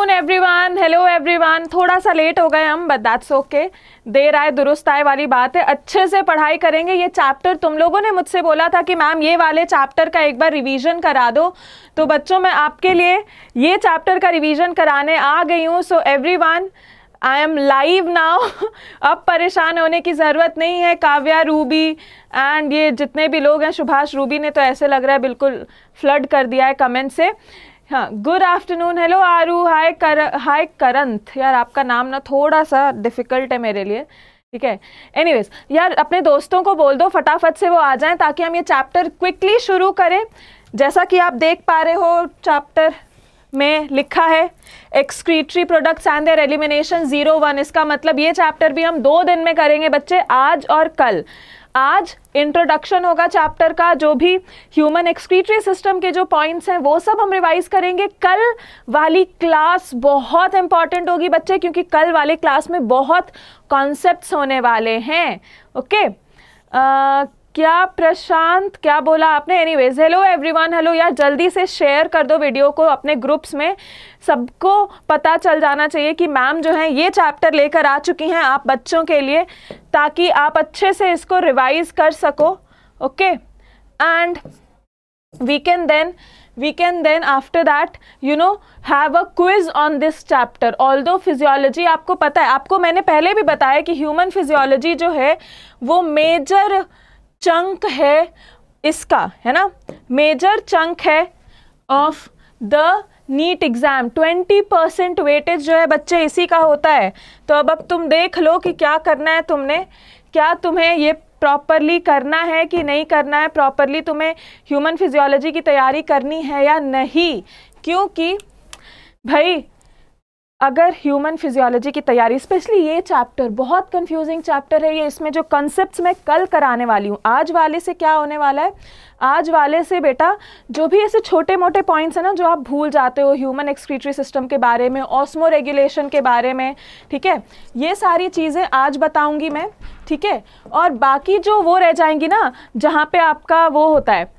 Afternoon everyone hello everyone थोड़ा सा late हो गए हम बट दैट्स ओके देर आए दुरुस्त आए वाली बात है अच्छे से पढ़ाई करेंगे ये चैप्टर तुम लोगों ने मुझसे बोला था कि मैम ये वाले चैप्टर का एक बार रिवीजन करा दो तो बच्चों मैं आपके लिए ये चैप्टर का रिवीजन कराने आ गई हूँ so everyone I am live now अब परेशान होने की ज़रूरत नहीं है काव्या रूबी एंड ये जितने भी लोग हैं सुभाष रूबी ने तो ऐसे लग रहा है बिल्कुल फ्लड कर दिया है कमेंट से हाँ good afternoon hello Aaru hi कर हाय करंथ यार आपका नाम ना थोड़ा सा डिफ़िकल्ट है मेरे लिए ठीक है एनीवेज यार अपने दोस्तों को बोल दो फटाफट से वो आ जाएं ताकि हम ये चैप्टर क्विकली शुरू करें जैसा कि आप देख पा रहे हो चैप्टर में लिखा है excretory products and their elimination zero one इसका मतलब ये चैप्टर भी हम दो दिन में करेंगे बच्चे आज और कल आज इंट्रोडक्शन होगा चैप्टर का जो भी ह्यूमन एक्सक्रीटरी सिस्टम के जो पॉइंट्स हैं वो सब हम रिवाइज करेंगे कल वाली क्लास बहुत इंपॉर्टेंट होगी बच्चे क्योंकि कल वाले क्लास में बहुत कॉन्सेप्ट्स होने वाले हैं ओके okay? Uh, क्या प्रशांत क्या बोला आपने एनीवेज हेलो एवरीवन हेलो यार जल्दी से शेयर कर दो वीडियो को अपने ग्रुप्स में सबको पता चल जाना चाहिए कि मैम जो है ये चैप्टर लेकर आ चुकी हैं आप बच्चों के लिए ताकि आप अच्छे से इसको रिवाइज कर सको okay and we can then can then after that you know have a quiz on this chapter although physiology आपको पता है आपको मैंने पहले भी बताया कि ह्यूमन फिजियोलॉजी जो है वो major चंक है इसका है ना मेजर चंक है of the NEET exam 20 percent weightage जो है बच्चे इसी का होता है तो अब अब तुम देख लो कि क्या करना है तुमने क्या तुम्हें ये प्रॉपरली करना है कि नहीं करना है प्रॉपरली तुम्हें ह्यूमन फिजियोलॉजी की तैयारी करनी है या नहीं क्योंकि भाई अगर ह्यूमन फिजियोलॉजी की तैयारी स्पेशली ये चैप्टर बहुत कंफ्यूजिंग चैप्टर है ये इसमें जो कॉन्सेप्ट्स मैं कल कराने वाली हूँ आज वाले से क्या होने वाला है आज वाले से बेटा जो भी ऐसे छोटे मोटे पॉइंट्स हैं ना जो आप भूल जाते हो ह्यूमन एक्सक्रीटरी सिस्टम के बारे में ऑस्मो रेगुलेशन के बारे में ठीक है ये सारी चीज़ें आज बताऊँगी मैं ठीक है और बाकी जो वो रह जाएंगी ना जहाँ पर आपका वो होता है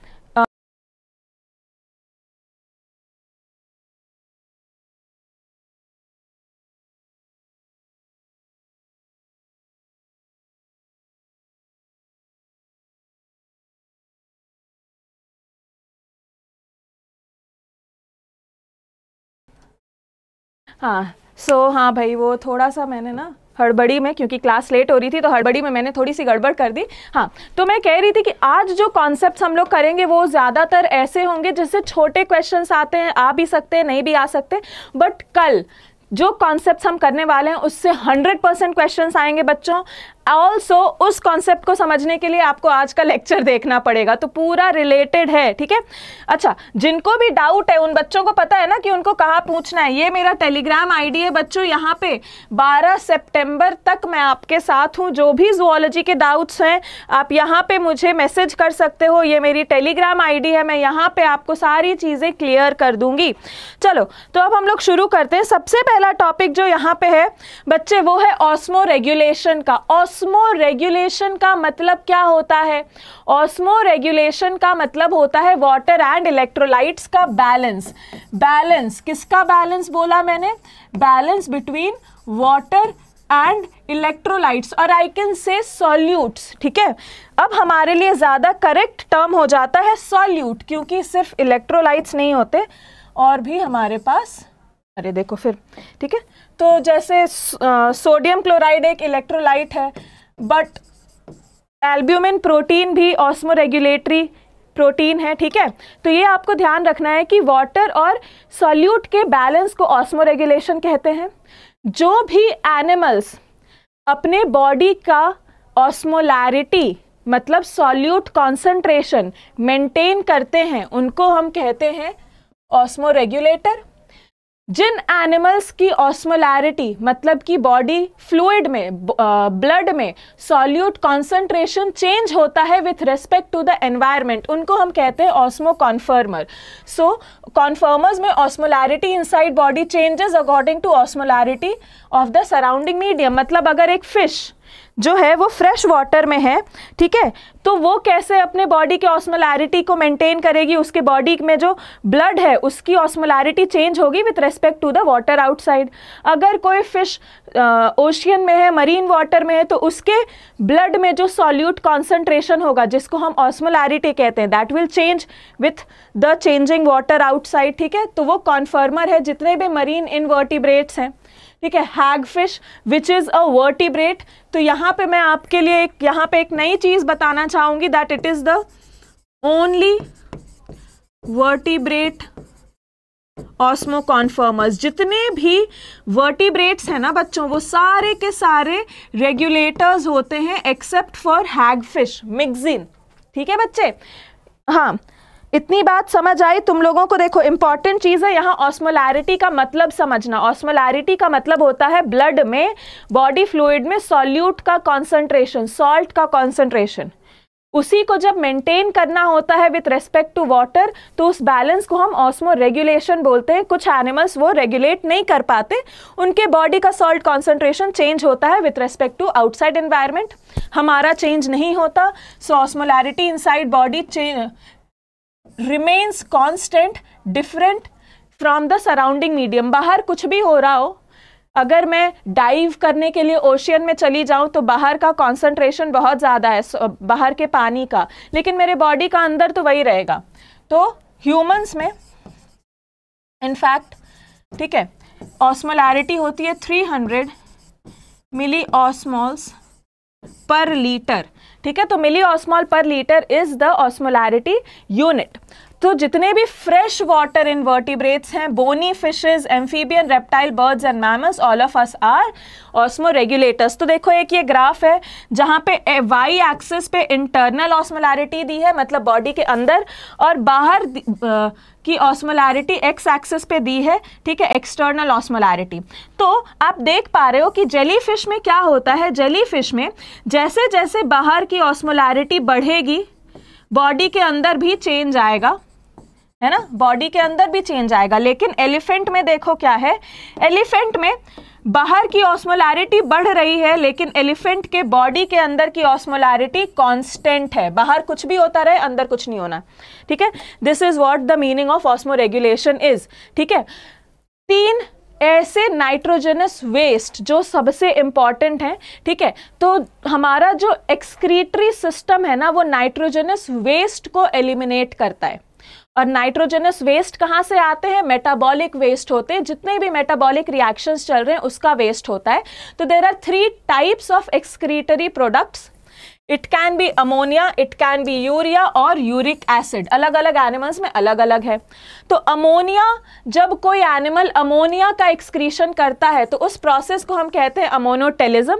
हाँ सो so, हाँ भाई वो थोड़ा सा मैंने ना हड़बड़ी में क्योंकि क्लास लेट हो रही थी तो हड़बड़ी में मैंने थोड़ी सी गड़बड़ कर दी हाँ तो मैं कह रही थी कि आज जो कॉन्सेप्ट हम लोग करेंगे वो ज़्यादातर ऐसे होंगे जिससे छोटे क्वेश्चन आते हैं आ भी सकते हैं नहीं भी आ सकते बट कल जो कॉन्सेप्ट्स हम करने वाले हैं उससे हंड्रेड परसेंट क्वेश्चन आएंगे बच्चों ऑल्सो उस कॉन्सेप्ट को समझने के लिए आपको आज का लेक्चर देखना पड़ेगा तो पूरा रिलेटेड है ठीक है अच्छा जिनको भी डाउट है उन बच्चों को पता है ना कि उनको कहाँ पूछना है ये मेरा टेलीग्राम आईडी है बच्चों यहाँ पे 12 सितंबर तक मैं आपके साथ हूँ जो भी जोलॉजी के डाउट्स हैं आप यहाँ पे मुझे मैसेज कर सकते हो ये मेरी टेलीग्राम आई है मैं यहाँ पर आपको सारी चीज़ें क्लियर कर दूंगी चलो तो अब हम लोग शुरू करते हैं सबसे पहला टॉपिक जो यहाँ पर है बच्चे वो है ऑस्मो रेगुलेशन का ऑस ऑस्मो रेगुलेशन का मतलब क्या होता है ऑस्मो रेगुलेशन का मतलब होता है वाटर एंड इलेक्ट्रोलाइट्स का बैलेंस बैलेंस किसका बैलेंस बोला मैंने balance between water and electrolytes और आई कैन से सॉल्यूट्स ठीक है अब हमारे लिए ज़्यादा करेक्ट टर्म हो जाता है सॉल्यूट क्योंकि सिर्फ इलेक्ट्रोलाइट्स नहीं होते और भी हमारे पास अरे देखो फिर ठीक है तो जैसे सोडियम क्लोराइड एक इलेक्ट्रोलाइट है बट एल्ब्यूमिन प्रोटीन भी ऑस्मोरेगुलेटरी प्रोटीन है ठीक है तो ये आपको ध्यान रखना है कि वाटर और सॉल्यूट के बैलेंस को ऑस्मोरेगुलेशन कहते हैं जो भी एनिमल्स अपने बॉडी का ऑस्मोलैरिटी मतलब सॉल्यूट कॉन्सेंट्रेशन मेंटेन करते हैं उनको हम कहते हैं ऑस्मोरेगुलेटर जिन एनिमल्स की ऑस्मोलैरिटी मतलब कि बॉडी फ्लूड में ब्लड में सॉल्यूट कॉन्सेंट्रेशन चेंज होता है with respect to the environment उनको हम कहते हैं ऑस्मो कॉन्फर्मर सो कॉन्फर्मर्स में osmolarity inside body changes according to osmolarity of the surrounding medium मतलब अगर एक फिश जो है वो फ्रेश वाटर में है ठीक है तो वो कैसे अपने बॉडी के ऑस्मोलैरिटी को मेंटेन करेगी उसके बॉडी में जो ब्लड है उसकी ऑस्मोलैरिटी चेंज होगी with respect to the water outside अगर कोई फिश ओशियन में है मरीन वाटर में है तो उसके ब्लड में जो सॉल्यूट कॉन्सेंट्रेशन होगा जिसको हम ऑस्मोलैरिटी कहते हैं that will change with the changing water outside ठीक है तो वो कॉन्फर्मर है जितने भी मरीन इनवर्टिब्रेट्स हैं ठीक है hagfish which is a vertebrate तो यहाँ पे मैं आपके लिए एक यहाँ पे एक नई चीज़ बताना चाहूँगी that it is the only vertebrate osmoconformers जितने भी वर्टिब्रेट्स हैं ना बच्चों वो सारे के सारे रेगुलेटर्स होते हैं एक्सेप्ट फॉर हैगफिश मिक्सिन ठीक है बच्चे हाँ इतनी बात समझ आई तुम लोगों को देखो इंपॉर्टेंट चीज़ है यहाँ ऑस्मोलैरिटी का मतलब समझना ऑस्मोलैरिटी का मतलब होता है ब्लड में बॉडी फ्लूड में सॉल्यूट का कॉन्सेंट्रेशन सॉल्ट का कॉन्सेंट्रेशन उसी को जब मेंटेन करना होता है विथ रेस्पेक्ट टू वाटर तो उस बैलेंस को हम ऑस्मो रेगुलेशन बोलते हैं कुछ एनिमल्स वो रेगुलेट नहीं कर पाते उनके बॉडी का सॉल्ट कॉन्सेंट्रेशन चेंज होता है with respect to outside environment हमारा चेंज नहीं होता so osmolarity inside body remains constant different from the surrounding medium बाहर कुछ भी हो रहा हो अगर मैं डाइव करने के लिए ओशियन में चली जाऊं तो बाहर का कॉन्सेंट्रेशन बहुत ज़्यादा है बाहर के पानी का लेकिन मेरे बॉडी का अंदर तो वही रहेगा तो ह्यूमंस में इनफैक्ट ठीक है ऑस्मोलैरिटी होती है 300 मिली ऑसमोल्स पर लीटर ठीक है तो milliosmol per litre is the osmolarity unit तो जितने भी फ्रेश वाटर इनवर्टिब्रेट्स हैं bony fishes amphibian reptile birds and mammals all of us are osmoregulators तो देखो एक ये ग्राफ है जहाँ पे वाई एक्सिस पे इंटरनल ऑस्मोलैरिटी दी है मतलब बॉडी के अंदर और बाहर की ऑस्मोलैरिटी एक्स एक्सिस पे दी है ठीक है एक्सटर्नल ऑस्मोलैरिटी तो आप देख पा रहे हो कि जेली फिश में क्या होता है जेली फिश में जैसे जैसे बाहर की ऑस्मोलैरिटी बढ़ेगी बॉडी के अंदर भी चेंज आएगा है ना बॉडी के अंदर भी चेंज आएगा लेकिन एलिफेंट में देखो क्या है एलिफेंट में बाहर की ऑस्मोलैरिटी बढ़ रही है लेकिन एलिफेंट के बॉडी के अंदर की ऑस्मोलैरिटी कांस्टेंट है बाहर कुछ भी होता रहे अंदर कुछ नहीं होना ठीक है this is what the meaning of osmoregulation is ठीक है तीन ऐसे नाइट्रोजनस वेस्ट जो सबसे इम्पॉर्टेंट हैं ठीक है तो हमारा जो एक्सक्रीटरी सिस्टम है ना वो नाइट्रोजनस वेस्ट को एलिमिनेट करता है और नाइट्रोजनस वेस्ट कहाँ से आते हैं मेटाबॉलिक वेस्ट होते हैं जितने भी मेटाबॉलिक रिएक्शंस चल रहे हैं उसका वेस्ट होता है तो there are three types of excretory products it can be ammonia it can be urea और यूरिक एसिड अलग अलग एनिमल्स में अलग अलग है तो अमोनिया जब कोई एनिमल अमोनिया का एक्सक्रीशन करता है तो उस प्रोसेस को हम कहते हैं अमोनोटेलिज्म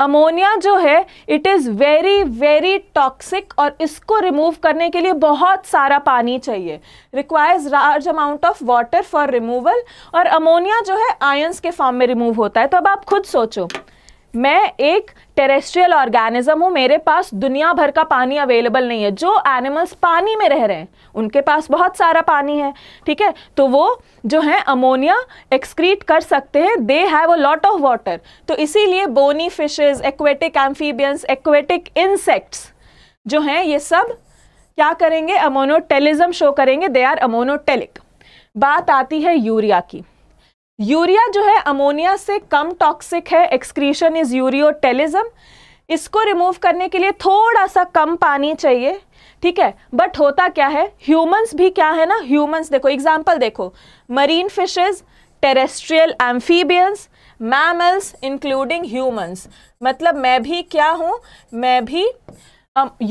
अमोनिया जो है it is very very toxic और इसको रिमूव करने के लिए बहुत सारा पानी चाहिए requires large amount of water for removal और अमोनिया जो है आयंस के फॉर्म में रिमूव होता है तो अब आप खुद सोचो मैं एक टेरेस्ट्रियल ऑर्गेनिज्म हूँ मेरे पास दुनिया भर का पानी अवेलेबल नहीं है जो एनिमल्स पानी में रह रहे हैं उनके पास बहुत सारा पानी है ठीक है तो वो जो है अमोनिया एक्सक्रीट कर सकते हैं they have a lot of water तो इसीलिए bony fishes aquatic amphibians aquatic insects जो हैं ये सब क्या करेंगे अमोनोटेलिज्म शो करेंगे दे आर अमोनोटेलिक बात आती है यूरिया की यूरिया जो है अमोनिया से कम टॉक्सिक है एक्सक्रीशन इज यूरियोटेलिज्म इसको रिमूव करने के लिए थोड़ा सा कम पानी चाहिए ठीक है बट होता क्या है ह्यूमंस भी क्या है ना ह्यूमंस देखो एग्जाम्पल देखो marine fishes terrestrial amphibians mammals including humans मतलब मैं भी क्या हूँ मैं भी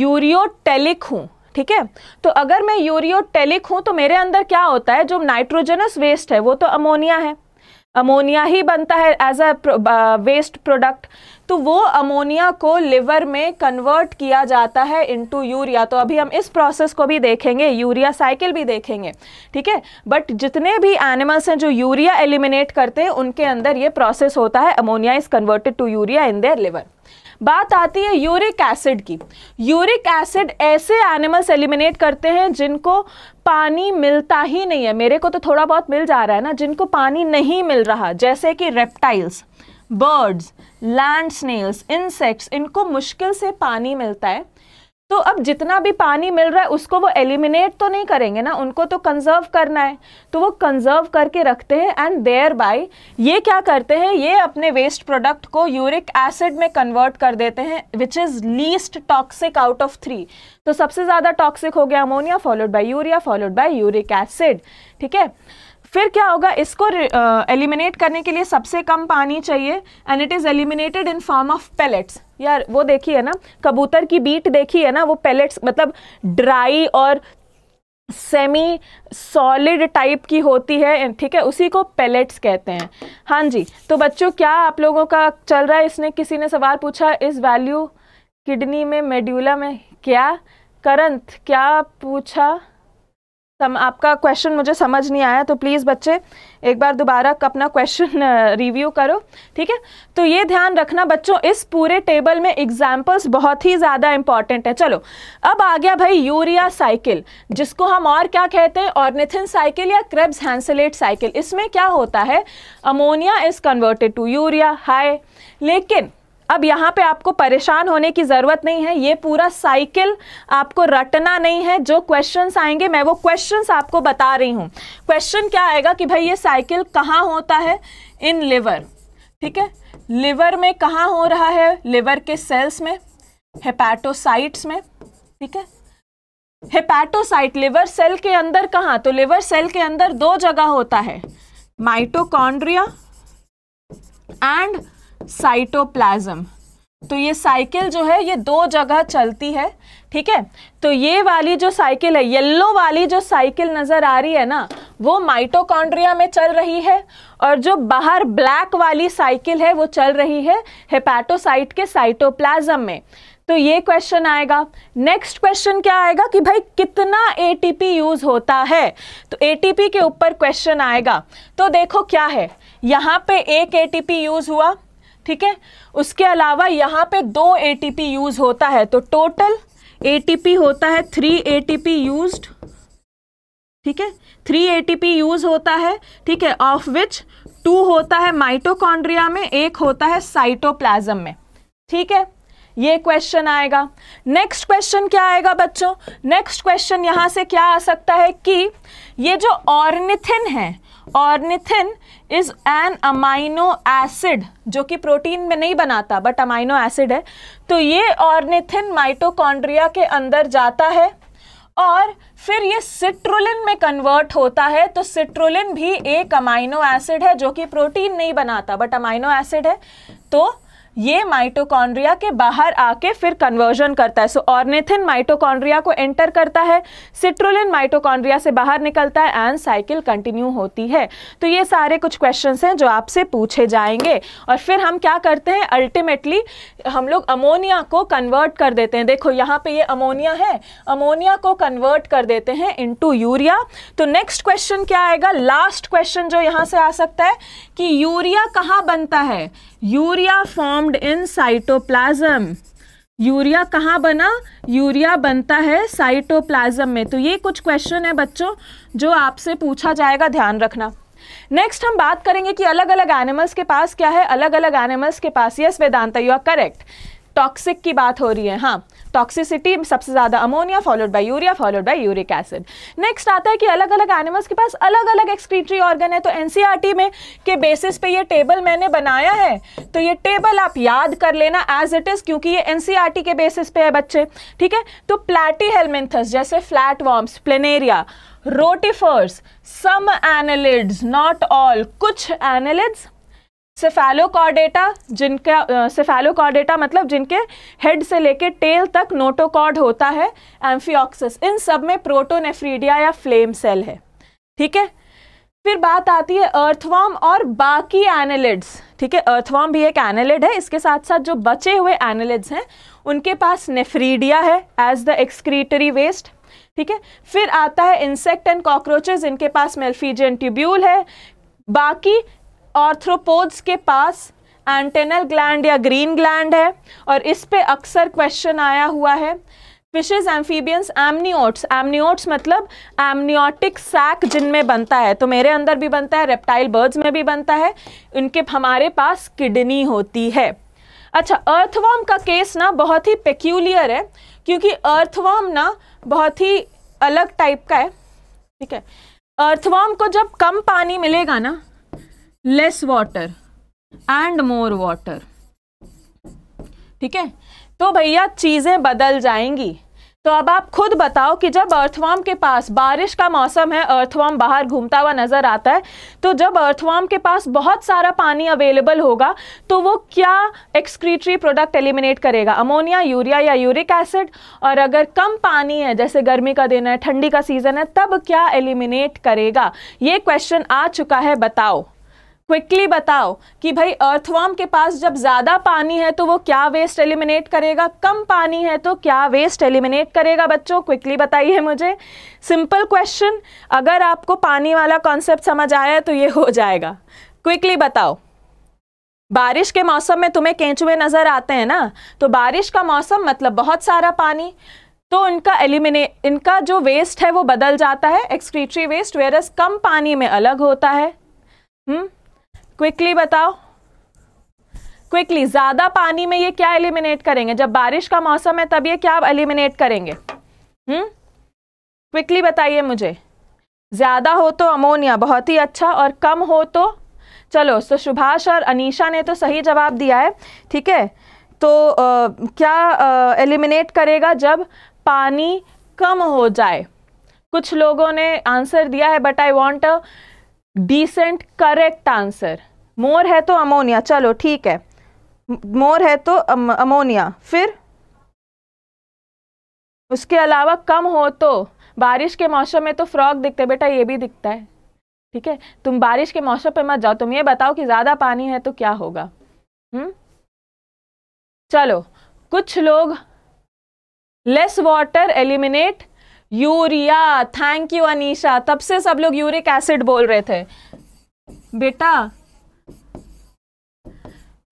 यूरियोटेलिक हूँ ठीक है तो अगर मैं यूरियोटेलिक हूँ तो मेरे अंदर क्या होता है जो नाइट्रोजनस वेस्ट है वो तो अमोनिया है अमोनिया ही बनता है एज अ वेस्ट प्रोडक्ट तो वो अमोनिया को लिवर में कन्वर्ट किया जाता है इनटू यूरिया तो अभी हम इस प्रोसेस को भी देखेंगे यूरिया साइकिल भी देखेंगे ठीक है बट जितने भी एनिमल्स हैं जो यूरिया एलिमिनेट करते हैं उनके अंदर ये प्रोसेस होता है ammonia is converted to urea in their liver बात आती है यूरिक एसिड की यूरिक एसिड ऐसे एनिमल्स एलिमिनेट करते हैं जिनको पानी मिलता ही नहीं है मेरे को तो थोड़ा बहुत मिल जा रहा है ना जिनको पानी नहीं मिल रहा जैसे कि reptiles birds land snails insects इनको मुश्किल से पानी मिलता है तो अब जितना भी पानी मिल रहा है उसको वो एलिमिनेट तो नहीं करेंगे ना उनको तो कंजर्व करना है तो वो कंजर्व करके रखते हैं एंड देयर बाय ये क्या करते हैं ये अपने वेस्ट प्रोडक्ट को यूरिक एसिड में कन्वर्ट कर देते हैं which is least toxic out of three तो सबसे ज़्यादा टॉक्सिक हो गया ammonia followed by urea followed by uric acid ठीक है फिर क्या होगा इसको एलिमिनेट uh, करने के लिए सबसे कम पानी चाहिए and it is eliminated in form of pellets यार वो देखी है ना कबूतर की बीट देखी है ना वो पैलेट्स मतलब ड्राई और सेमी सॉलिड टाइप की होती है ठीक है उसी को पैलेट्स कहते हैं हाँ जी तो बच्चों क्या आप लोगों का चल रहा है इसने किसी ने सवाल पूछा इस वैल्यू किडनी में मेड्यूला में क्या करंत क्या पूछा सम आपका क्वेश्चन मुझे समझ नहीं आया तो प्लीज़ बच्चे एक बार दोबारा अपना क्वेश्चन रिव्यू करो ठीक है तो ये ध्यान रखना बच्चों इस पूरे टेबल में एग्जाम्पल्स बहुत ही ज़्यादा इंपॉर्टेंट है चलो अब आ गया भाई यूरिया साइकिल जिसको हम और क्या कहते हैं ऑर्निथिन साइकिल या क्रेब्स हैंसलेट साइकिल इसमें क्या होता है ammonia is converted to urea हाई लेकिन अब यहाँ पे आपको परेशान होने की ज़रूरत नहीं है ये पूरा साइकिल आपको रटना नहीं है जो क्वेश्चंस आएंगे मैं वो क्वेश्चंस आपको बता रही हूँ क्वेश्चन क्या आएगा कि भाई ये साइकिल कहाँ होता है इन लिवर ठीक है लिवर में कहाँ हो रहा है लिवर के सेल्स में हेपैटोसाइट्स में ठीक है हेपैटोसाइट लिवर सेल के अंदर कहाँ तो लिवर सेल के अंदर दो जगह होता है माइटोकॉन्ड्रिया एंड साइटोप्लाज्म तो ये साइकिल जो है ये दो जगह चलती है ठीक है तो ये वाली जो साइकिल है येल्लो वाली जो साइकिल नज़र आ रही है ना वो माइटोकॉन्ड्रिया में चल रही है और जो बाहर ब्लैक वाली साइकिल है वो चल रही है हेपेटोसाइट के साइटोप्लाज्म में तो ये क्वेश्चन आएगा नेक्स्ट क्वेश्चन क्या आएगा कि भाई कितना एटीपी यूज होता है तो एटीपी के ऊपर क्वेश्चन आएगा तो देखो क्या है यहाँ पे एक एटीपी यूज हुआ ठीक है उसके अलावा यहाँ पे दो एटीपी यूज होता है तो टोटल एटीपी होता है थ्री एटीपी यूज्ड ठीक है थ्री एटीपी यूज होता है ठीक है ऑफ विच टू होता है माइटोकॉन्ड्रिया में एक होता है साइटोप्लाज्म में ठीक है ये क्वेश्चन आएगा नेक्स्ट क्वेश्चन क्या आएगा बच्चों नेक्स्ट क्वेश्चन यहाँ से क्या आ सकता है कि ये जो ऑर्निथिन है ornithine is an amino acid जो कि प्रोटीन में नहीं बनाता बट अमाइनो एसिड है तो ये ऑर्निथिन माइटोकॉन्ड्रिया के अंदर जाता है और फिर ये सिट्रोलिन में कन्वर्ट होता है तो सिट्रोलिन भी एक अमाइनो एसिड है जो कि प्रोटीन नहीं बनाता बट अमाइनो एसिड है तो ये माइटोकॉन्ड्रिया के बाहर आके फिर कन्वर्जन करता है सो ऑर्निथिन माइटोकॉन्ड्रिया को एंटर करता है सिट्रोलिन माइटोकॉन्ड्रिया से बाहर निकलता है एंड साइकिल कंटिन्यू होती है तो ये सारे कुछ क्वेश्चन हैं जो आपसे पूछे जाएंगे और फिर हम क्या करते हैं अल्टीमेटली हम लोग अमोनिया को कन्वर्ट कर देते हैं देखो यहाँ पे ये अमोनिया है अमोनिया को कन्वर्ट कर देते हैं इन यूरिया तो नेक्स्ट क्वेश्चन क्या आएगा लास्ट क्वेश्चन जो यहाँ से आ सकता है कि यूरिया कहाँ बनता है urea formed in cytoplasm urea कहाँ बना यूरिया बनता है साइटोप्लाज्म में तो ये कुछ क्वेश्चन है बच्चों जो आपसे पूछा जाएगा ध्यान रखना नेक्स्ट हम बात करेंगे कि अलग अलग एनिमल्स के पास क्या है अलग अलग एनिमल्स के पास yes Vedanta you are correct toxic की बात हो रही है हाँ टॉक्सिसिटी सबसे ज़्यादा ammonia followed by urea followed by uric acid next आता है कि अलग अलग एनिमल्स के पास अलग अलग एक्सक्रीटरी ऑर्गन है तो एन e में के बेसिस पे ये टेबल मैंने बनाया है तो ये टेबल आप याद कर लेना एज इट इज़ क्योंकि ये एन e के बेसिस पे है बच्चे ठीक है तो प्लैटी हेलमेंथस जैसे flat worms planaria rotifers some annelids not all कुछ एनलिड्स सेफेलोकॉर्डेटा जिनका सेफेलोकॉर्डेटा मतलब जिनके हेड से लेके टेल तक नोटोकॉर्ड होता है एम्फियोक्सिस इन सब में प्रोटोनेफ्रीडिया या फ्लेम सेल है ठीक है फिर बात आती है अर्थवॉर्म और बाकी एनालिड्स ठीक है अर्थवॉर्म भी एक एनालिड है इसके साथ साथ जो बचे हुए एनालिड्स हैं उनके पास नेफ्रीडिया है एज द एक्सक्रीटरी वेस्ट ठीक है फिर आता है इंसेक्ट एंड कॉकरोचेज इनके पास मेल्फीजियन ट्यूब्यूल है बाकी ऑर्थ्रोपोड्स के पास एंटेनल ग्लैंड या ग्रीन ग्लैंड है और इस पे अक्सर क्वेश्चन आया हुआ है फिशेज एम्फीबियंस एमनियोट्स एमनियोट्स मतलब एमनियोटिक सैक जिनमें बनता है तो मेरे अंदर भी बनता है रेप्टाइल बर्ड्स में भी बनता है उनके हमारे पास किडनी होती है अच्छा अर्थवॉर्म का केस ना बहुत ही पेक्यूलियर है क्योंकि अर्थवॉर्म ना बहुत ही अलग टाइप का है ठीक है अर्थवॉर्म को जब कम पानी मिलेगा ना less water and more water ठीक है तो भैया चीज़ें बदल जाएंगी तो अब आप खुद बताओ कि जब अर्थवाम के पास बारिश का मौसम है अर्थवाम बाहर घूमता हुआ नज़र आता है तो जब अर्थवाम के पास बहुत सारा पानी अवेलेबल होगा तो वो क्या एक्सक्रीटरी प्रोडक्ट एलिमिनेट करेगा अमोनिया यूरिया या यूरिक एसिड और अगर कम पानी है जैसे गर्मी का दिन है ठंडी का सीज़न है तब क्या एलिमिनेट करेगा ये क्वेश्चन आ चुका है बताओ क्विकली बताओ कि भाई अर्थवॉर्म के पास जब ज़्यादा पानी है तो वो क्या वेस्ट एलिमिनेट करेगा कम पानी है तो क्या वेस्ट एलिमिनेट करेगा बच्चों क्विकली बताइए मुझे सिंपल क्वेश्चन अगर आपको पानी वाला कॉन्सेप्ट समझ आया तो ये हो जाएगा क्विकली बताओ बारिश के मौसम में तुम्हें केंचुए नज़र आते हैं ना तो बारिश का मौसम मतलब बहुत सारा पानी तो इनका एलिमिनेट इनका जो वेस्ट है वो बदल जाता है एक्सक्रीटरी वेस्ट वेरस कम पानी में अलग होता है हुँ? हम्म? क्विकली बताओ क्विकली ज़्यादा पानी में ये क्या एलिमिनेट करेंगे जब बारिश का मौसम है तब ये क्या एलिमिनेट करेंगे हम्म क्विकली बताइए मुझे ज़्यादा हो तो अमोनिया बहुत ही अच्छा और कम हो तो चलो तो सुभाष और अनीशा ने तो सही जवाब दिया है ठीक है तो आ, क्या एलिमिनेट करेगा जब पानी कम हो जाए कुछ लोगों ने आंसर दिया है but I want a decent correct answer more है तो अमोनिया चलो ठीक है मोर है तो अम, अमोनिया फिर उसके अलावा कम हो तो बारिश के मौसम में तो फ्रॉक दिखते बेटा ये भी दिखता है ठीक है तुम बारिश के मौसम पे मत जाओ तुम ये बताओ कि ज़्यादा पानी है तो क्या होगा हम्म चलो कुछ लोग less water eliminate urea thank you Anisha तब से सब लोग यूरिक एसिड बोल रहे थे बेटा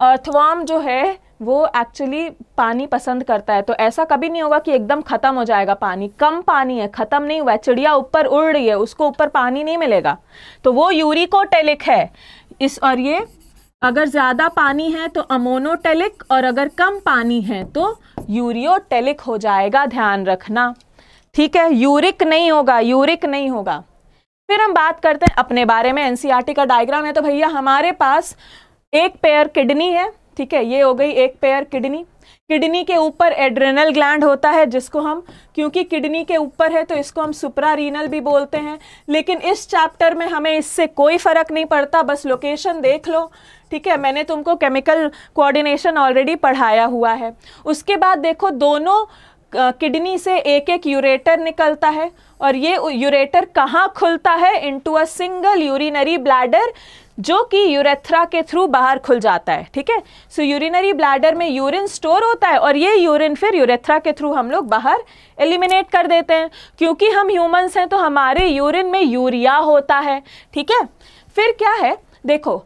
अर्थवाम जो है वो एक्चुअली पानी पसंद करता है तो ऐसा कभी नहीं होगा कि एकदम ख़त्म हो जाएगा पानी कम पानी है ख़त्म नहीं हुआ है चिड़िया ऊपर उड़ रही है उसको ऊपर पानी नहीं मिलेगा तो वो यूरिकोटेलिक है इस और ये अगर ज़्यादा पानी है तो अमोनोटेलिक और अगर कम पानी है तो यूरियोटेलिक हो जाएगा ध्यान रखना ठीक है यूरिक नहीं होगा यूरिक नहीं होगा फिर हम बात करते हैं अपने बारे में एनसीआरटी का डायग्राम है तो भैया हमारे पास एक पेयर किडनी है ठीक है ये हो गई एक पेयर किडनी किडनी के ऊपर एड्रेनल ग्लैंड होता है जिसको हम क्योंकि किडनी के ऊपर है तो इसको हम सुपरा रीनल भी बोलते हैं लेकिन इस चैप्टर में हमें इससे कोई फ़र्क नहीं पड़ता बस लोकेशन देख लो ठीक है मैंने तुमको केमिकल कोऑर्डिनेशन ऑलरेडी पढ़ाया हुआ है उसके बाद देखो दोनों किडनी से एक एक यूरेटर निकलता है और ये यूरेटर कहाँ खुलता है into a single urinary bladder जो कि यूरेथ्रा के थ्रू बाहर खुल जाता है ठीक है सो यूरिनरी ब्लैडर में यूरिन स्टोर होता है और ये यूरिन फिर यूरेथ्रा के थ्रू हम लोग बाहर एलिमिनेट कर देते हैं क्योंकि हम ह्यूमंस हैं तो हमारे यूरिन में यूरिया होता है ठीक है फिर क्या है देखो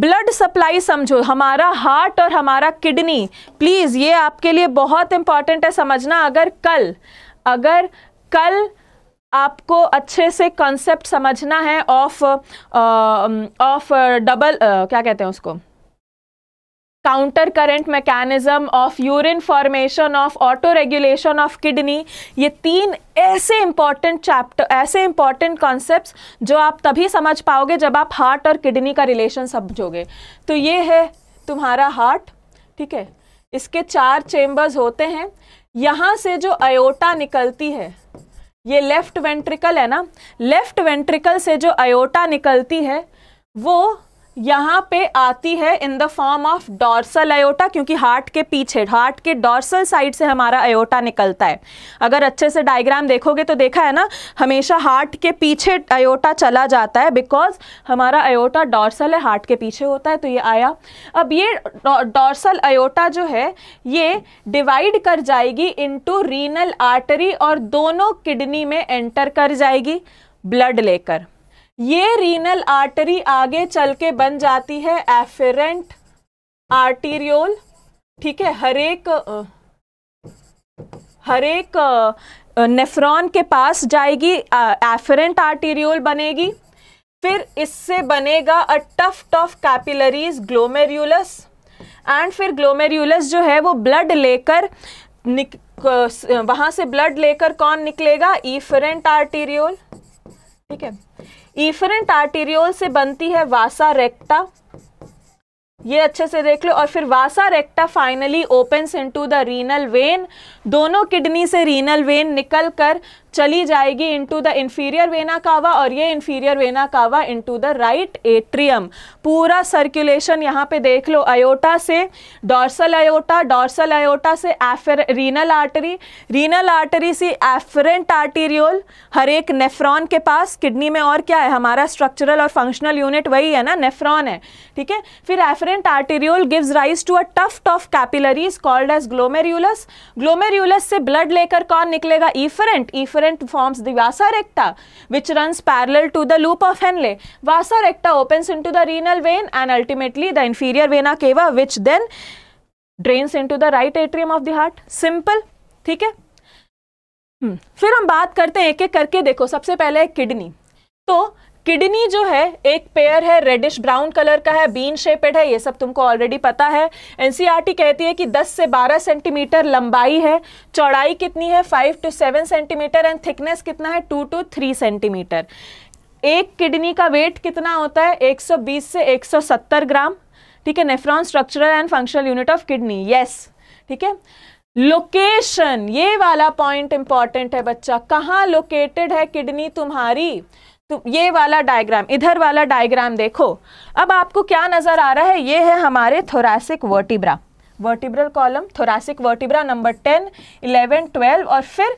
ब्लड सप्लाई समझो हमारा हार्ट और हमारा किडनी प्लीज़ ये आपके लिए बहुत इंपॉर्टेंट है समझना अगर कल अगर कल आपको अच्छे से कॉन्सेप्ट समझना है ऑफ ऑफ डबल क्या कहते हैं उसको counter current mechanism of urine formation of auto regulation of kidney ये तीन ऐसे इंपॉर्टेंट चैप्टर ऐसे इंपॉर्टेंट कॉन्सेप्ट्स जो आप तभी समझ पाओगे जब आप हार्ट और किडनी का रिलेशन समझोगे तो ये है तुम्हारा हार्ट ठीक है इसके चार चेम्बर्स होते हैं यहाँ से जो अयोटा निकलती है ये लेफ्ट वेंट्रिकल है ना लेफ्ट वेंट्रिकल से जो अयोटा निकलती है वो यहाँ पे आती है in the form of dorsal aorta क्योंकि हार्ट के पीछे हार्ट के डॉर्सल साइड से हमारा अयोटा निकलता है अगर अच्छे से डायग्राम देखोगे तो देखा है ना हमेशा हार्ट के पीछे अयोटा चला जाता है बिकॉज हमारा अयोटा डॉर्सल है हार्ट के पीछे होता है तो ये आया अब ये डॉर्सल अयोटा जो है ये डिवाइड कर जाएगी इनटू रीनल आर्टरी और दोनों किडनी में एंटर कर जाएगी ब्लड लेकर ये रीनल आर्टरी आगे चल के बन जाती है एफेरेंट आर्टीरियोल ठीक है हर एक हर एक नेफ्रॉन के पास जाएगी एफरेंट आर्टीरियोल बनेगी फिर इससे बनेगा a tuft of capillaries glomerulus and फिर ग्लोमेरुलस जो है वो ब्लड लेकर निक वहाँ से ब्लड लेकर कौन निकलेगा ईफरेंट आर्टीरियोल ठीक है इफरेंट आर्टेरियोल से बनती है वासा रेक्टा ये अच्छे से देख लो और फिर vasa recta finally opens into the renal vein दोनों किडनी से रीनल वेन निकल कर चली जाएगी into the inferior vena cava और ये inferior vena cava into the right atrium पूरा सर्कुलेशन यहाँ पे देख लो अयोटा से डॉर्सल अयोटा डॉर्सल अयोटा से एफर रीनल आर्टरी रीनल आर्टरी से एफरेंट आर्टीरियोल हर एक नेफ्रॉन के पास किडनी में और क्या है हमारा स्ट्रक्चरल और फंक्शनल यूनिट वही है ना नेफ्रॉन है ठीक है फिर afferent arteriole gives rise to a tuft of capillaries called as glomerulus glomerular tubulus से ब्लड लेकर कौन निकलेगा efferent efferent forms vasa recta which runs parallel to the loop of Henle vasa recta opens in to the renal vein and ultimately the inferior vena cava which then drains in to the right atrium of the heart simple ठीक है हम्म, फिर हम बात करते हैं एक एक करके देखो सबसे पहले किडनी तो किडनी जो है एक पेयर है रेडिश ब्राउन कलर का है बीन शेपेड है ये सब तुमको ऑलरेडी पता है एनसीईआरटी e कहती है कि 10 से 12 सेंटीमीटर लंबाई है चौड़ाई कितनी है 5 टू 7 सेंटीमीटर एंड थिकनेस कितना है 2 टू 3 सेंटीमीटर एक किडनी का वेट कितना होता है 120 से 170 ग्राम ठीक है nephron structural and functional unit of kidney yes ठीक है लोकेशन ये वाला पॉइंट इंपॉर्टेंट है बच्चा कहाँ लोकेटेड है किडनी तुम्हारी तो ये वाला डायग्राम इधर वाला डायग्राम देखो अब आपको क्या नज़र आ रहा है ये है हमारे thoracic vertebra vertebral column thoracic vertebra number ten eleven twelve और फिर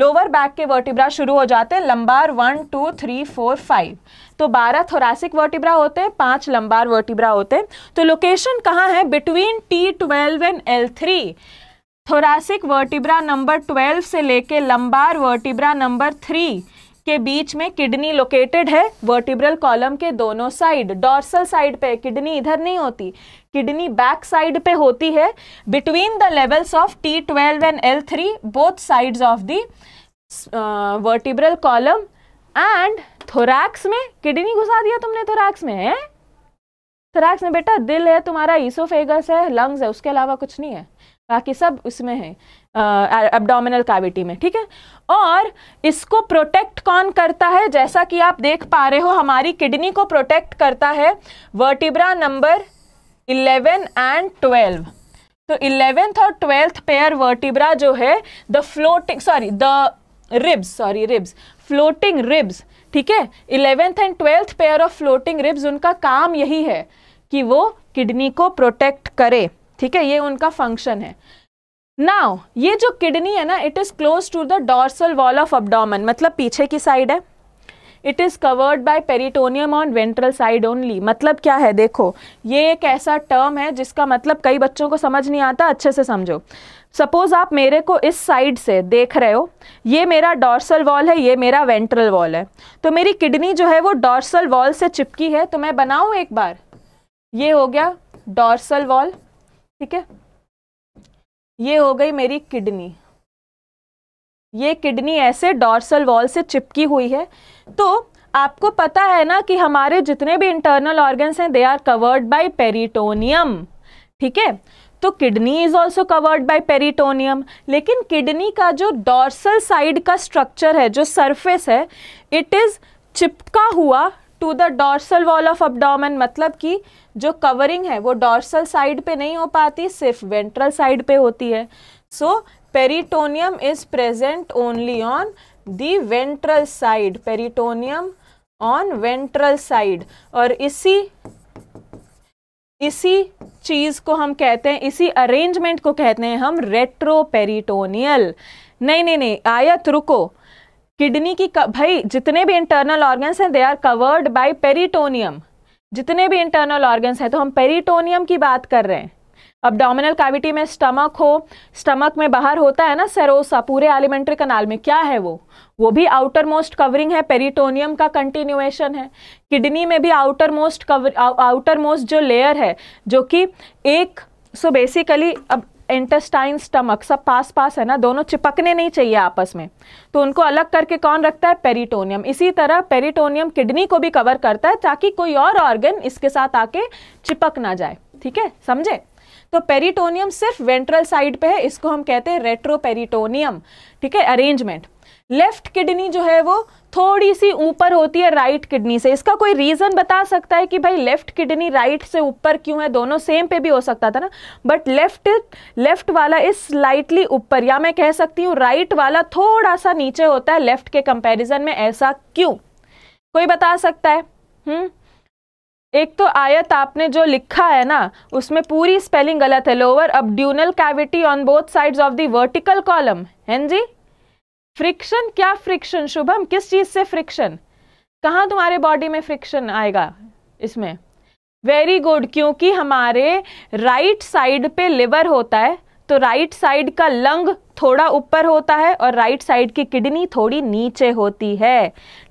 लोअर बैक के वर्टिब्रा शुरू हो जाते हैं lumbar one two three four five तो बारह थोरासिक वर्टिब्रा होते हैं पाँच लंबार वर्टिब्रा होते हैं तो लोकेशन कहाँ है between T twelve and L three thoracic vertebra number twelve से लेके लंबार वर्टिब्रा नंबर थ्री के बीच में किडनी लोकेटेड है वर्टिब्रल कॉलम के दोनों साइड डॉर्सल साइड पे किडनी इधर नहीं होती किडनी बैक साइड पे होती है between the levels of T twelve and L three both sides of the vertebral column and thorax में किडनी घुसा दिया तुमने थोरैक्स में है थोरैक्स में बेटा दिल है तुम्हारा ईसोफेगस है लंग्स है उसके अलावा कुछ नहीं है बाकी सब उसमें है एबडोमिनल कैविटी में ठीक है और इसको प्रोटेक्ट कौन करता है जैसा कि आप देख पा रहे हो हमारी किडनी को प्रोटेक्ट करता है वर्टिब्रा नंबर 11 एंड 12 तो इलेवेंथ और ट्वेल्थ पेयर वर्टिब्रा जो है the floating sorry the ribs sorry ribs floating ribs ठीक है eleventh and twelfth pair of floating ribs उनका काम यही है कि वो किडनी को प्रोटेक्ट करे ठीक है ये उनका फंक्शन है नाउ ये जो किडनी है ना it is close to the dorsal wall of abdomen मतलब पीछे की साइड है it is covered by peritoneum on ventral side only मतलब क्या है देखो ये एक ऐसा टर्म है जिसका मतलब कई बच्चों को समझ नहीं आता अच्छे से समझो सपोज़ आप मेरे को इस साइड से देख रहे हो ये मेरा डॉर्सल वॉल है ये मेरा वेंट्रल वॉल है तो मेरी किडनी जो है वो डॉर्सल वॉल से चिपकी है तो मैं बनाऊँ एक बार ये हो गया डॉर्सल वॉल ठीक है ये हो गई मेरी किडनी ये किडनी ऐसे डॉर्सल वॉल से चिपकी हुई है तो आपको पता है ना कि हमारे जितने भी इंटरनल ऑर्गन्स हैं they are covered by peritoneum ठीक है तो kidney is also covered by peritoneum लेकिन किडनी का जो डॉर्सल साइड का स्ट्रक्चर है जो सरफेस है इट इज़ चिपका हुआ to the dorsal wall of abdomen मतलब कि जो कवरिंग है वो डॉर्सल साइड पे नहीं हो पाती सिर्फ वेंट्रल साइड पे होती है so peritoneum is present only on the ventral side peritoneum on ventral side और इसी इसी चीज़ को हम कहते हैं इसी अरेंजमेंट को कहते हैं हम रेट्रोपेरिटोनियल नहीं नहीं नहीं आयत रुको किडनी की भाई जितने भी इंटरनल ऑर्गन्स हैं they are covered by peritoneum जितने भी इंटरनल ऑर्गन्स हैं तो हम पेरिटोनियम की बात कर रहे हैं अब डोमिनल कैविटी में स्टमक हो स्टमक में बाहर होता है ना सेरोसा पूरे एलिमेंट्री कनाल में क्या है वो वो भी आउटर मोस्ट कवरिंग है पेरिटोनियम का कंटिन्यूएशन है किडनी में भी outer most cover outer most जो लेयर है जो कि एक सो so बेसिकली अब इंटेस्टाइन स्टमक सब पास पास है ना दोनों चिपकने नहीं चाहिए आपस में तो उनको अलग करके कौन रखता है पेरिटोनियम इसी तरह पेरिटोनियम किडनी को भी कवर करता है ताकि कोई और ऑर्गन इसके साथ आके चिपक ना जाए ठीक है समझे तो पेरिटोनियम सिर्फ वेंट्रल साइड पे है इसको हम कहते हैं रेट्रोपेरिटोनियम ठीक है अरेंजमेंट लेफ्ट किडनी जो है वो थोड़ी सी ऊपर होती है राइट किडनी से इसका कोई रीज़न बता सकता है कि भाई लेफ्ट किडनी राइट से ऊपर क्यों है दोनों सेम पे भी हो सकता था ना बट लेफ्ट लेफ्ट वाला इज स्लाइटली ऊपर या मैं कह सकती हूँ राइट वाला थोड़ा सा नीचे होता है लेफ्ट के कंपेरिजन में ऐसा क्यों कोई बता सकता है हुँ? हम्म। एक तो आयत आपने जो लिखा है ना उसमें पूरी स्पेलिंग गलत है lower abdominal cavity on both sides of the vertical column है जी फ्रिक्शन क्या फ्रिक्शन शुभम किस चीज से फ्रिक्शन कहाँ तुम्हारे बॉडी में फ्रिक्शन आएगा इसमें वेरी गुड क्योंकि हमारे राइट साइड पे लिवर होता है तो राइट साइड का लंग थोड़ा ऊपर होता है और राइट साइड की किडनी थोड़ी नीचे होती है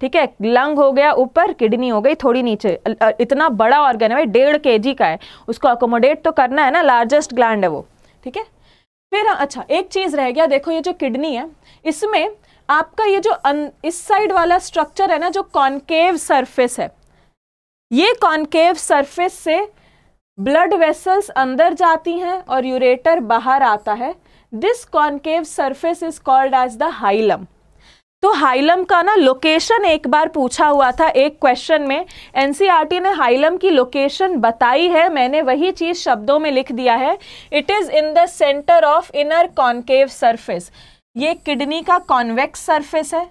ठीक है लंग हो गया ऊपर किडनी हो गई थोड़ी नीचे इतना बड़ा ऑर्गन है भाई डेढ़ के जी का है उसको अकोमोडेट तो करना है ना लार्जेस्ट ग्लैंड है वो ठीक है फिर अच्छा एक चीज़ रह गया देखो ये जो किडनी है इसमें आपका ये जो अन, इस साइड वाला स्ट्रक्चर है ना जो कॉन्केव सरफेस है ये कॉन्केव सरफेस से ब्लड वेसल्स अंदर जाती हैं और यूरेटर बाहर आता है this concave surface is called as the hilum तो हाइलम का ना लोकेशन एक बार पूछा हुआ था एक क्वेश्चन में एनसीईआरटी e ने हाइलम की लोकेशन बताई है मैंने वही चीज़ शब्दों में लिख दिया है it is in the centre of inner concave surface ये किडनी का कॉन्वेक्स सरफेस है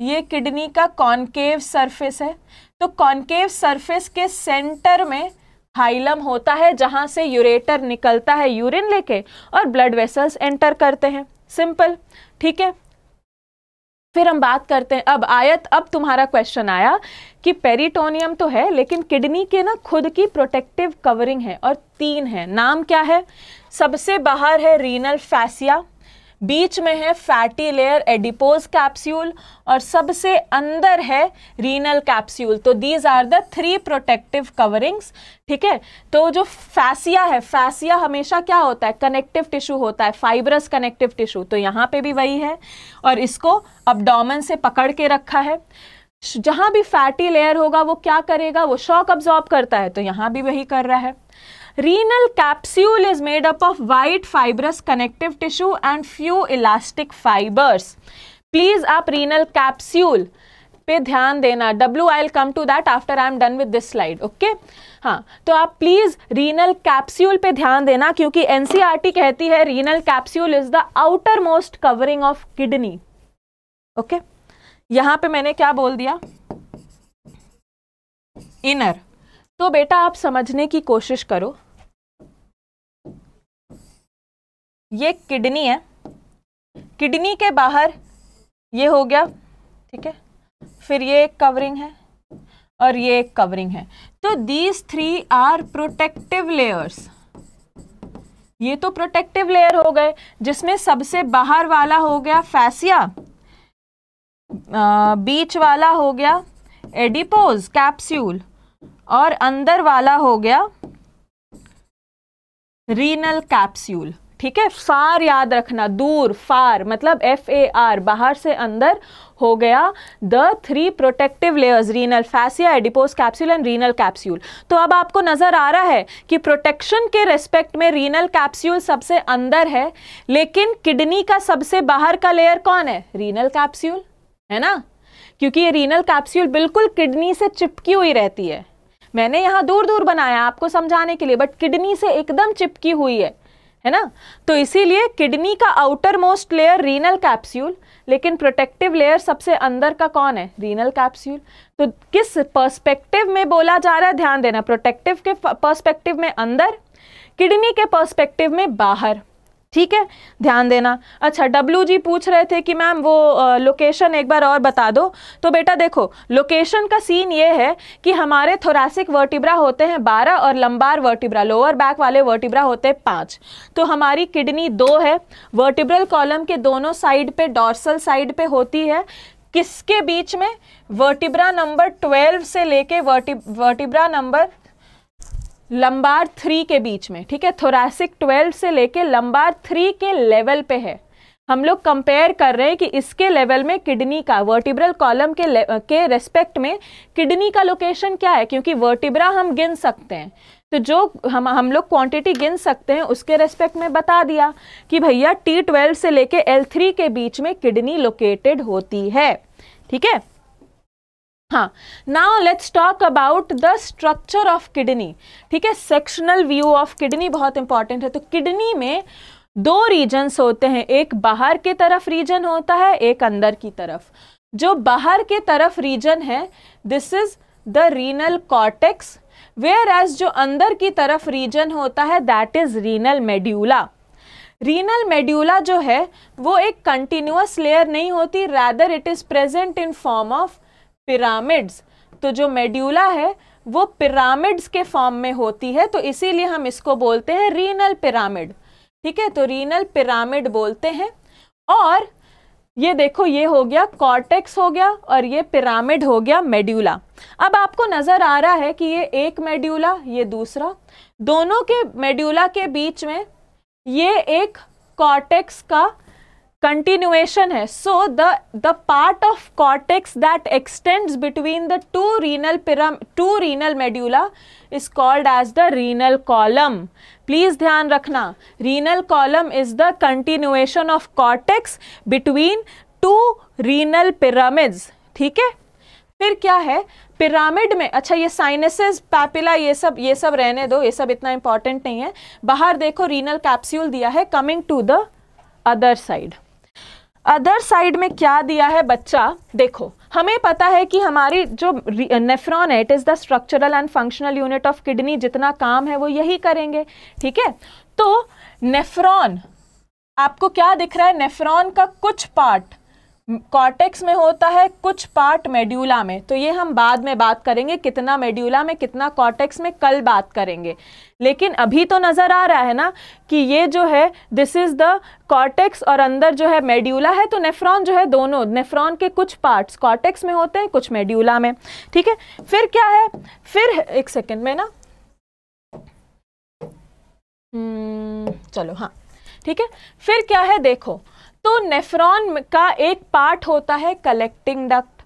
ये किडनी का कॉन्केव सरफेस है तो कॉन्केव सरफेस के सेंटर में हाइलम होता है जहाँ से यूरेटर निकलता है यूरिन लेके और ब्लड वेसल्स एंटर करते हैं सिंपल ठीक है फिर हम बात करते हैं अब आयत अब तुम्हारा क्वेश्चन आया कि पेरिटोनियम तो है लेकिन किडनी के ना खुद की प्रोटेक्टिव कवरिंग है और तीन है नाम क्या है सबसे बाहर है रीनल फैसिया बीच में है फैटी लेयर एडिपोज कैप्स्यूल और सबसे अंदर है रीनल कैप्स्यूल तो these are the three protective coverings ठीक है तो जो फैसिया है फैसिया हमेशा क्या होता है कनेक्टिव टिश्यू होता है फाइब्रस कनेक्टिव टिश्यू तो यहाँ पे भी वही है और इसको अपडोमन से पकड़ के रखा है जहाँ भी फैटी लेयर होगा वो क्या करेगा वो शॉक अब्जॉर्ब करता है तो यहाँ भी वही कर रहा है renal capsule is made up of white fibrous connective tissue and few elastic fibers please up renal capsule पे ध्यान देना W I L come to that after I am done with this slide okay हाँ तो आप please renal capsule पे ध्यान देना क्योंकि एन e कहती है renal capsule is the outer most covering of kidney okay यहाँ पे मैंने क्या बोल दिया इनर तो बेटा आप समझने की कोशिश करो ये किडनी है किडनी के बाहर ये हो गया ठीक है फिर ये एक कवरिंग है और ये एक कवरिंग है तो these three are protective layers ये तो प्रोटेक्टिव लेयर हो गए जिसमें सबसे बाहर वाला हो गया फैसिया बीच वाला हो गया एडिपोज कैप्स्यूल और अंदर वाला हो गया रीनल कैप्स्यूल ठीक है फार याद रखना दूर फार मतलब एफ ए आर बाहर से अंदर हो गया the three protective layers renal fascia adipose capsule and renal capsule तो अब आपको नज़र आ रहा है कि प्रोटेक्शन के रेस्पेक्ट में रीनल कैप्स्यूल सबसे अंदर है लेकिन किडनी का सबसे बाहर का लेयर कौन है रीनल कैप्स्यूल है ना क्योंकि ये रीनल कैप्स्यूल बिल्कुल किडनी से चिपकी हुई रहती है मैंने यहाँ दूर दूर बनाया आपको समझाने के लिए बट किडनी से एकदम चिपकी हुई है है ना तो इसीलिए किडनी का outer most layer renal capsule लेकिन प्रोटेक्टिव लेयर सबसे अंदर का कौन है रीनल कैप्स्यूल तो किस पर्सपेक्टिव में बोला जा रहा है ध्यान देना प्रोटेक्टिव के पर्सपेक्टिव में अंदर किडनी के पर्सपेक्टिव में बाहर ठीक है ध्यान देना अच्छा डब्लू जी पूछ रहे थे कि मैम वो लोकेशन एक बार और बता दो तो बेटा देखो लोकेशन का सीन ये है कि हमारे थोरासिक वर्टिब्रा होते हैं बारह और लंबार वर्टिब्रा लोअर बैक वाले वर्टिब्रा होते हैं पाँच तो हमारी किडनी दो है वर्टिब्रल कॉलम के दोनों साइड पे डॉर्सल साइड पे होती है किसके बीच में वर्टिब्रा नंबर ट्वेल्व से लेके वर्टि वर्टिब्रा नंबर लंबार थ्री के बीच में ठीक है थोरासिक ट्वेल्व से लेके लंबार थ्री के लेवल पे है हम लोग कंपेयर कर रहे हैं कि इसके लेवल में किडनी का वर्टिब्रल कॉलम के के रेस्पेक्ट में किडनी का लोकेशन क्या है क्योंकि वर्टिब्रा हम गिन सकते हैं तो जो हम हम लोग क्वांटिटी गिन सकते हैं उसके रेस्पेक्ट में बता दिया कि भैया टी ट्वेल्व से लेके एल थ्री के बीच में किडनी लोकेटेड होती है ठीक है हाँ now let's talk about the structure of kidney ठीक है सेक्शनल व्यू ऑफ किडनी बहुत इंपॉर्टेंट है तो किडनी में दो रीजन्स होते हैं एक बाहर के तरफ रीजन होता है एक अंदर की तरफ जो बाहर के तरफ रीजन है this is the renal cortex whereas जो अंदर की तरफ रीजन होता है that is renal medulla renal medulla जो है वो एक कंटिन्यूस लेयर नहीं होती rather it is present in form of pyramids तो जो मेड्यूला है वो पिरामिड्स के फॉर्म में होती है तो इसीलिए हम इसको बोलते हैं रीनल पिरामिड ठीक है तो रीनल पिरामिड बोलते हैं और ये देखो ये हो गया कॉर्टेक्स हो गया और ये पिरामिड हो गया मेड्यूला अब आपको नज़र आ रहा है कि ये एक मेड्यूला ये दूसरा दोनों के मेड्यूला के बीच में ये एक कॉर्टेक्स का कंटिन्यूएशन है so the the part of cortex that extends between the two renal pyramid to renal medulla is called as the renal column please ध्यान रखना renal column is the continuation of cortex between two renal pyramids ठीक है फिर क्या है pyramid में अच्छा ये साइनसेस पैपिला ये सब ये सब रहने दो ये सब इतना इंपॉर्टेंट नहीं है बाहर देखो रीनल कैप्स्यूल दिया है coming to the other side other side में क्या दिया है बच्चा देखो हमें पता है कि हमारी जो नेफ्रॉन है it is the structural and functional unit of kidney जितना काम है वो यही करेंगे ठीक है तो नेफ्रॉन आपको क्या दिख रहा है नेफ्रॉन का कुछ पार्ट कॉर्टेक्स में होता है कुछ पार्ट मेड्यूला में तो ये हम बाद में बात करेंगे कितना मेड्यूला में कितना कॉर्टेक्स में कल बात करेंगे लेकिन अभी तो नज़र आ रहा है ना कि ये जो है दिस इज़ द कॉर्टेक्स और अंदर जो है मेड्यूला है तो नेफ्रॉन जो है दोनों नेफ्रॉन के कुछ पार्ट्स कॉर्टेक्स में होते हैं कुछ मेड्यूला में ठीक है फिर क्या है फिर एक सेकेंड में ना हम्म, चलो हाँ ठीक है फिर क्या है देखो तो नेफ्रॉन का एक पार्ट होता है कलेक्टिंग डक्ट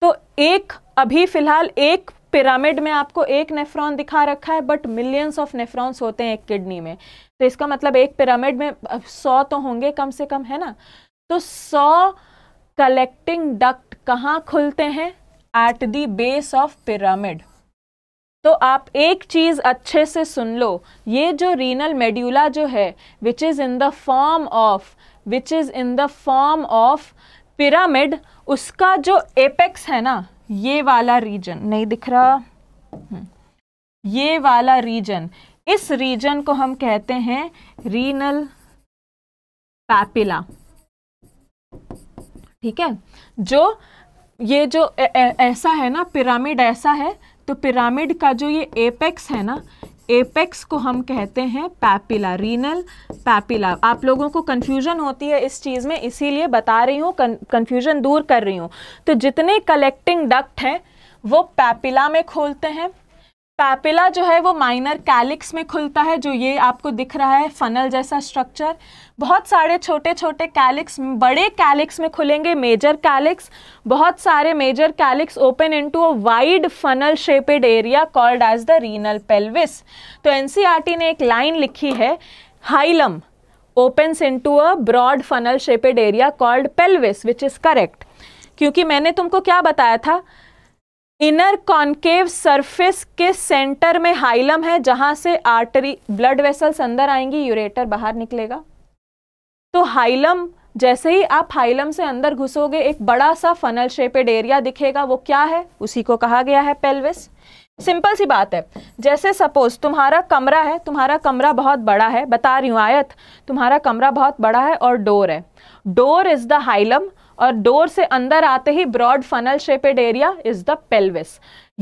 तो एक अभी फिलहाल एक पिरामिड में आपको एक नेफ्रॉन दिखा रखा है बट मिलियंस ऑफ नेफ्रॉन्स होते हैं एक किडनी में तो इसका मतलब एक पिरामिड में सौ तो होंगे कम से कम है ना तो सौ कलेक्टिंग डक्ट कहाँ खुलते हैं at the base of pyramid तो आप एक चीज़ अच्छे से सुन लो ये जो रीनल मेड्यूला जो है which is in the form of which is in the form of pyramid उसका जो एपेक्स है ना ये वाला रीजन नहीं दिख रहा ये वाला रीजन इस रीजन को हम कहते हैं रीनल पैपिला ठीक है जो ये जो ऐसा है ना पिरामिड ऐसा है तो पिरामिड का जो ये एपेक्स है ना एपेक्स को हम कहते हैं पैपिला रीनल पैपिला आप लोगों को कन्फ्यूजन होती है इस चीज़ में इसीलिए बता रही हूँ कन्फ्यूजन दूर कर रही हूँ तो जितने कलेक्टिंग डक्ट हैं वो पैपिला में खोलते हैं पैपिला जो है वो माइनर कैलिक्स में खुलता है जो ये आपको दिख रहा है फनल जैसा स्ट्रक्चर बहुत सारे छोटे छोटे कैलिक्स बड़े कैलिक्स में खुलेंगे मेजर कैलिक्स बहुत सारे major calyx open into a wide funnel shaped area called as the renal pelvis तो एनसीईआरटी e ने एक लाइन लिखी है hilum opens into a broad funnel shaped area called pelvis which is correct क्योंकि मैंने तुमको क्या बताया था इनर कॉन्केव सरफेस के सेंटर में हाइलम है जहां से आर्टरी ब्लड वेसल्स अंदर आएंगी यूरेटर बाहर निकलेगा तो हाइलम जैसे ही आप हाइलम से अंदर घुसोगे एक बड़ा सा फनल शेपेड एरिया दिखेगा वो क्या है उसी को कहा गया है पेल्विस सिंपल सी बात है जैसे सपोज तुम्हारा कमरा है तुम्हारा कमरा बहुत बड़ा है बता रही हूँ आयत तुम्हारा कमरा बहुत बड़ा है और डोर है डोर इज़ द हाइलम और डोर से अंदर आते ही broad funnel shaped area is the pelvis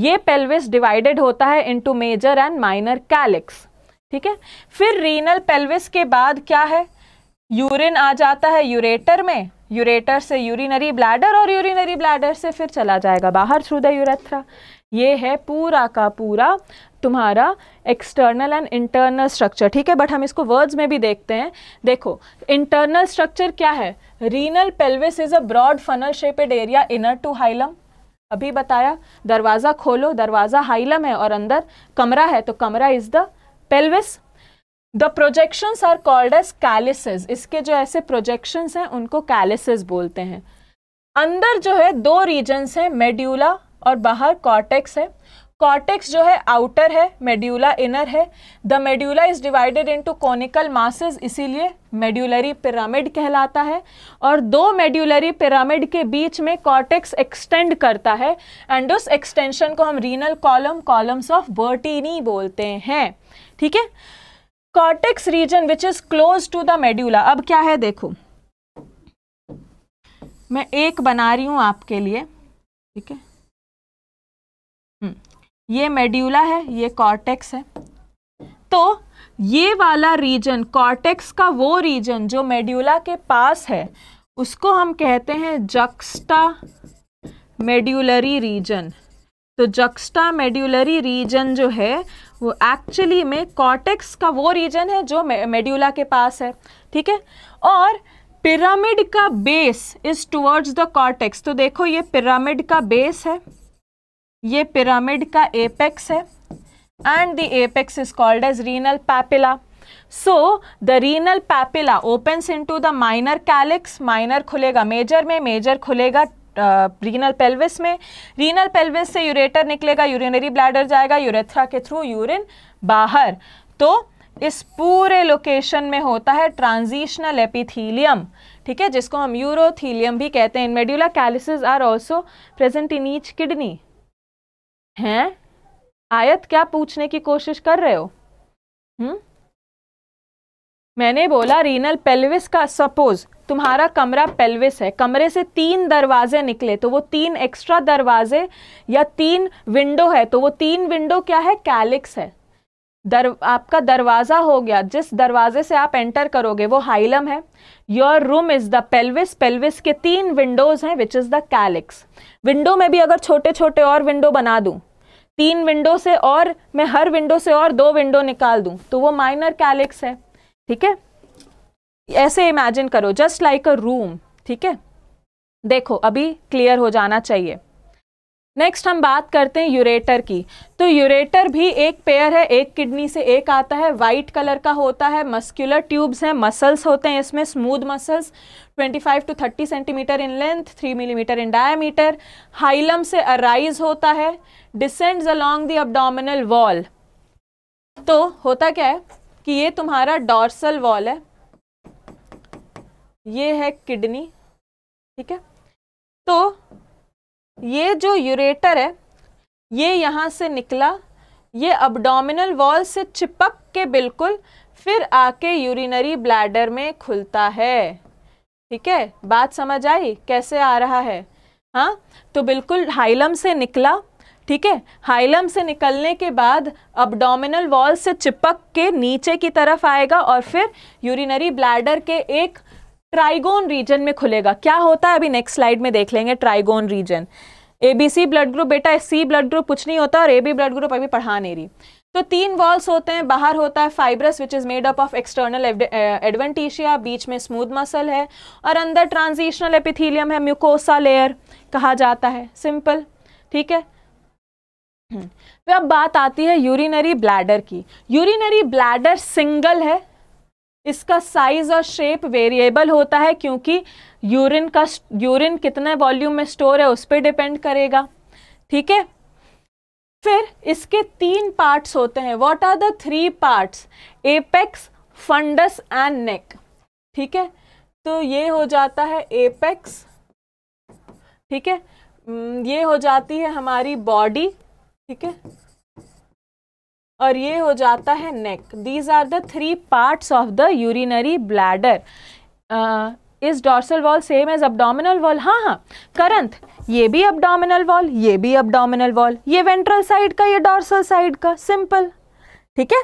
ये पेल्विस डिवाइडेड होता है into major and minor calyx ठीक है फिर रीनल पेल्विस के बाद क्या है यूरिन आ जाता है यूरेटर में यूरेटर से यूरिनरी ब्लैडर और यूरिनरी ब्लैडर से फिर चला जाएगा बाहर थ्रू द यूरेथ्रा ये है पूरा का पूरा तुम्हारा एक्सटर्नल एंड इंटरनल स्ट्रक्चर ठीक है बट हम इसको वर्ड्स में भी देखते हैं देखो इंटरनल स्ट्रक्चर क्या है renal pelvis is a broad funnel shaped area inner to hilum अभी बताया दरवाज़ा खोलो दरवाज़ा हाइलम है और अंदर कमरा है तो कमरा is the pelvis the projections are called as calyces इसके जो ऐसे प्रोजेक्शंस हैं उनको कैलिसेस बोलते हैं अंदर जो है दो रीजन्स हैं मेड्यूला और बाहर कॉर्टेक्स है कॉर्टेक्स जो है आउटर है मेड्यूला इनर है the medulla is divided into conical masses इसीलिए मेड्यूलरी पिरामिड कहलाता है और दो मेड्यूलरी पिरामिड के बीच में कॉर्टेक्स एक्सटेंड करता है एंड उस एक्सटेंशन को हम renal column columns of Bertini बोलते हैं ठीक है cortex region which is close to the medulla अब क्या है देखो मैं एक बना रही हूँ आपके लिए ठीक है ये मेड्यूला है ये कॉर्टेक्स है तो ये वाला रीजन कॉर्टेक्स का वो रीजन जो मेड्यूला के पास है उसको हम कहते हैं जक्स्टा मेड्यूलरी रीजन तो जक्स्टा मेड्यूलरी रीजन जो है वो एक्चुअली में कॉर्टेक्स का वो रीजन है जो मेड्यूला के पास है ठीक है और पिरामिड का base is towards the cortex तो देखो ये पिरामिड का बेस है ये पिरामिड का एपेक्स है and the apex is called as renal papilla so the renal papilla opens into the minor calyx minor खुलेगा मेजर में मेजर खुलेगा रीनल uh, में रीनल पेल्विस से यूरेटर निकलेगा यूरिनरी ब्लैडर जाएगा यूरेथ्रा के थ्रू यूरिन बाहर तो इस पूरे लोकेशन में होता है ट्रांजिशनल एपिथीलियम ठीक है जिसको हम यूरोथीलियम भी कहते हैं medulla calyces are also present in each kidney हैं आयत क्या पूछने की कोशिश कर रहे हो हुँ? मैंने बोला रीनल पेल्विस का सपोज तुम्हारा कमरा पेल्विस है कमरे से तीन दरवाजे निकले तो वो तीन एक्स्ट्रा दरवाजे या तीन विंडो है तो वो तीन विंडो क्या है कैलिक्स है दर आपका दरवाज़ा हो गया जिस दरवाजे से आप एंटर करोगे वो हाइलम है your room is the pelvis pelvis के तीन विंडोज़ हैं which is the calyx window में भी अगर छोटे छोटे और विंडो बना दूँ तीन विंडो से और मैं हर विंडो से और दो विंडो निकाल दूँ तो वो माइनर कैलिक्स है ठीक है ऐसे इमेजिन करो जस्ट लाइक अ रूम ठीक है देखो अभी क्लियर हो जाना चाहिए नेक्स्ट हम बात करते हैं यूरेटर की तो यूरेटर भी एक पेयर है एक किडनी से एक आता है वाइट कलर का होता है मस्कुलर ट्यूब्स हैं मसल्स होते हैं इसमें smooth muscles 25 to thirty centimetre in length 3 millimetre in diameter hilum से अराइज होता है descends along the abdominal wall तो होता क्या है कि ये तुम्हारा डॉर्सल वॉल है ये है किडनी ठीक है तो ये जो यूरेटर है ये यहाँ से निकला ये अबडोमिनल वॉल से चिपक के बिल्कुल फिर आके यूरिनरी ब्लैडर में खुलता है ठीक है बात समझ आई कैसे आ रहा है हाँ तो बिल्कुल हाइलम से निकला ठीक है हाइलम से निकलने के बाद अबडोमिनल वॉल से चिपक के नीचे की तरफ आएगा और फिर यूरिनरी ब्लैडर के एक ट्राइगोन रीजन में खुलेगा क्या होता है अभी नेक्स्ट स्लाइड में देख लेंगे trigone region A B C blood group बेटा सी ब्लड ग्रुप कुछ नहीं होता और ए बी ब्लड ग्रुप अभी पढ़ा नहीं रही तो तीन वॉल्स होते हैं बाहर होता है fibrous which is made up of external adventitia बीच में स्मूथ मसल है और अंदर ट्रांजिशनल एपिथीलियम है म्यूकोसा लेयर कहा जाता है सिंपल ठीक है हम्म, तो अब बात आती है यूरिनरी ब्लैडर की यूरिनरी ब्लैडर सिंगल है इसका साइज और शेप वेरिएबल होता है क्योंकि यूरिन का यूरिन कितने वॉल्यूम में स्टोर है उस पर डिपेंड करेगा ठीक है फिर इसके तीन पार्ट्स होते हैं what are the three parts apex fundus and neck ठीक है तो ये हो जाता है एपेक्स ठीक है ये हो जाती है हमारी बॉडी ठीक है और ये हो जाता है neck these are the three parts of the urinary bladder is dorsal wall same as abdominal wall हाँ हाँ करंथ ये भी अबडोमिनल वॉल ये भी अबडोमिनल वॉल ये वेंट्रल साइड का ये डॉर्सल साइड का सिंपल ठीक है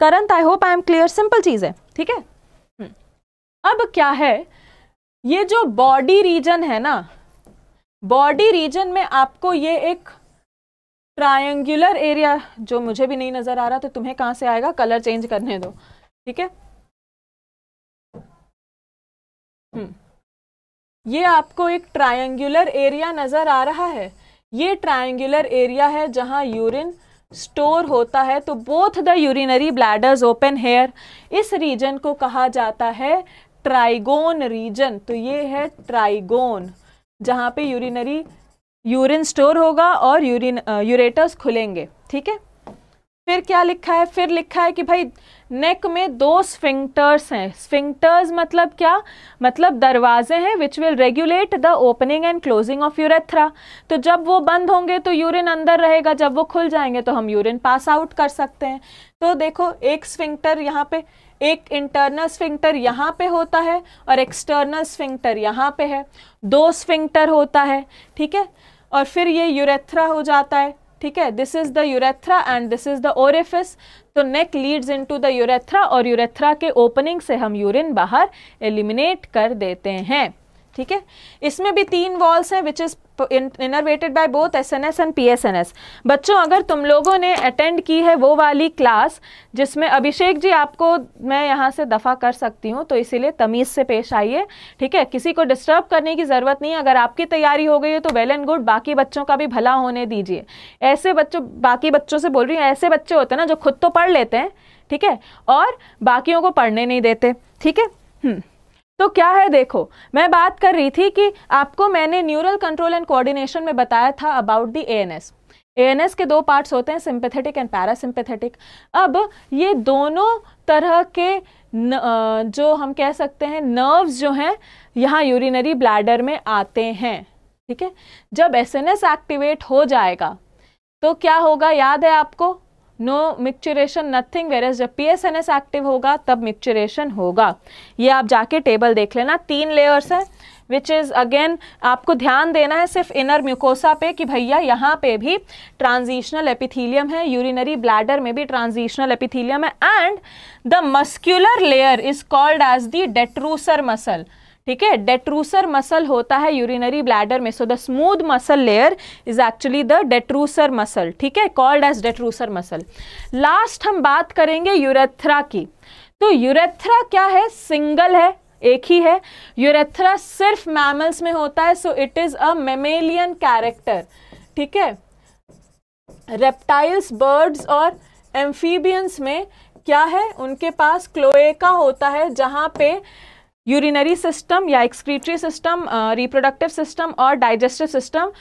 करंथ I hope I am clear simple चीज़ है ठीक है हम्म. अब क्या है ये जो बॉडी रीजन है ना बॉडी रीजन में आपको ये एक ट्रायंगुलर एरिया जो मुझे भी नहीं नज़र आ रहा तो तुम्हें कहां से आएगा कलर चेंज करने दो ठीक है हम्म। ये आपको एक ट्रायंगुलर एरिया नज़र आ रहा है ये ट्रायंगुलर एरिया है जहां यूरिन स्टोर होता है तो both the urinary bladders open here इस रीजन को कहा जाता है ट्राइगोन रीजन तो ये है ट्राइगोन जहां पे यूरिनरी यूरिन स्टोर होगा और यूरिन यूरेटर्स खुलेंगे ठीक है फिर क्या लिखा है फिर लिखा है कि भाई नेक में दो स्फिंक्टर्स हैं स्फिंक्टर्स मतलब क्या मतलब दरवाजे हैं which will regulate the opening and closing of urethra तो जब वो बंद होंगे तो यूरिन अंदर रहेगा जब वो खुल जाएंगे तो हम यूरिन पास आउट कर सकते हैं तो देखो एक स्फिंक्टर यहाँ पे एक इंटरनल स्फिंक्टर यहाँ पे होता है और एक्सटर्नल स्फिंक्टर यहाँ पे है दो स्फिंक्टर होता है ठीक है और फिर ये यूरेथ्रा हो जाता है ठीक है this is the urethra and this is the orifice तो neck leads into the urethra और यूरेथ्रा के ओपनिंग से हम यूरिन बाहर एलिमिनेट कर देते हैं ठीक है इसमें भी तीन वॉल्स हैं which is innervated by both SNS and PSNS बच्चों अगर तुम लोगों ने अटेंड की है वो वाली क्लास जिसमें अभिषेक जी आपको मैं यहाँ से दफ़ा कर सकती हूँ तो इसीलिए तमीज़ से पेश आइए ठीक है किसी को डिस्टर्ब करने की ज़रूरत नहीं अगर आपकी तैयारी हो गई है तो वेल एंड गुड बाकी बच्चों का भी भला होने दीजिए ऐसे बच्चों बाकी बच्चों से बोल रही हूँ ऐसे बच्चे होते हैं ना जो खुद तो पढ़ लेते हैं ठीक है और बाकियों को पढ़ने नहीं देते ठीक है हम्म। तो क्या है देखो मैं बात कर रही थी कि आपको मैंने न्यूरल कंट्रोल एंड कोऑर्डिनेशन में बताया था अबाउट दी एएनएस एएनएस के दो पार्ट्स होते हैं सिंपैथेटिक एंड पैरासिम्पैथेटिक अब ये दोनों तरह के न, जो हम कह सकते हैं नर्व्स जो हैं यहाँ यूरिनरी ब्लैडर में आते हैं ठीक है जब एसएनएस एक्टिवेट हो जाएगा तो क्या होगा याद है आपको no micturition nothing whereas जब P S N S active होगा तब मिक्चुरेशन होगा ये आप जाके टेबल देख लेना तीन लेयर्स हैं विच इज़ अगेन आपको ध्यान देना है सिर्फ इनर म्यूकोसा पे कि भैया यहाँ पे भी ट्रांजिशनल एपिथीलियम है यूरिनरी ब्लैडर में भी ट्रांजिशनल एपिथीलियम है and the muscular layer is called as the detrusor muscle ठीक है डेट्रूसर मसल होता है यूरिनरी ब्लैडर में so the smooth muscle layer is actually the detrusor muscle ठीक है called as detrusor muscle last हम बात करेंगे यूरेथ्रा की तो यूरेथ्रा क्या है सिंगल है एक ही है यूरेथ्रा सिर्फ मैमल्स में होता है so it is a mammalian character ठीक है रेप्टाइल्स बर्ड्स और एम्फीबियंस में क्या है उनके पास क्लोएका होता है जहाँ पे यूरिनरी सिस्टम या एक्सक्रीटरी सिस्टम रिप्रोडक्टिव सिस्टम और digestive system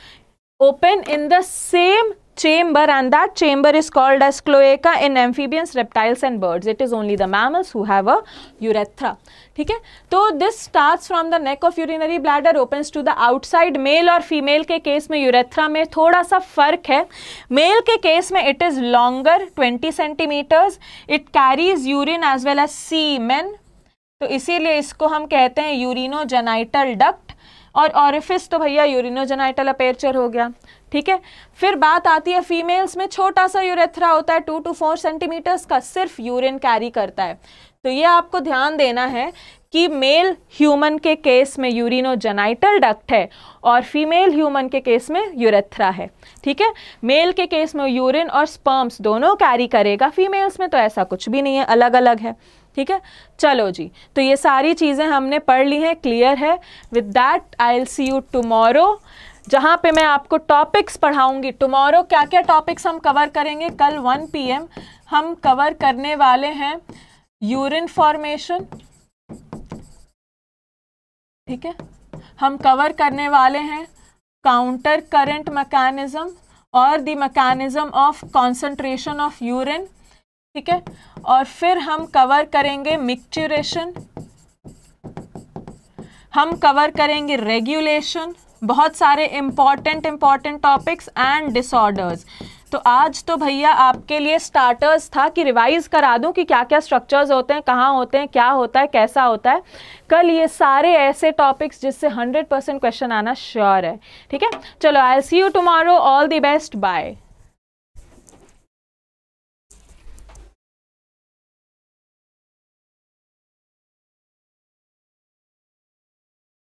open in the same chamber and that chamber is called as cloaca in amphibians reptiles and birds it is only the mammals who have a urethra ठीक है तो this starts from the neck of urinary bladder opens to the outside male और female के case में urethra में थोड़ा सा फर्क है मेल के केस में it is longer twenty centimetres it carries urine as well as semen तो इसीलिए इसको हम कहते हैं यूरिनोजेनाइटल डक्ट और ऑरिफिस तो भैया यूरिनोजेनाइटल अपेचर हो गया ठीक है फिर बात आती है फीमेल्स में छोटा सा यूरेथ्रा होता है टू टू फोर सेंटीमीटर्स का सिर्फ यूरिन कैरी करता है तो ये आपको ध्यान देना है कि मेल ह्यूमन के केस में यूरिनोजेनाइटल डक्ट है और फीमेल ह्यूमन के केस में यूरेथ्रा है ठीक है मेल के केस में यूरिन और स्पर्म्स दोनों कैरी करेगा फीमेल्स में तो ऐसा कुछ भी नहीं है अलग अलग है ठीक है चलो जी तो ये सारी चीज़ें हमने पढ़ ली हैं क्लियर है with that I'll see you tomorrow जहाँ पे मैं आपको टॉपिक्स पढ़ाऊंगी टमोरो क्या क्या टॉपिक्स हम कवर करेंगे कल 1 पीएम हम कवर करने वाले हैं यूरिन फॉर्मेशन ठीक है हम कवर करने वाले हैं काउंटर करंट मैकेनिज्म और the mechanism of concentration of urine ठीक है और फिर हम कवर करेंगे मिक्चुरेशन हम कवर करेंगे रेगुलेशन बहुत सारे important important topics and disorders तो आज तो भैया आपके लिए स्टार्टर्स था कि रिवाइज करा दूं कि क्या क्या स्ट्रक्चर्स होते हैं कहाँ होते हैं क्या होता है कैसा होता है कल ये सारे ऐसे टॉपिक्स जिससे 100 परसेंट क्वेश्चन आना श्योर है ठीक है चलो I see you tomorrow all the best bye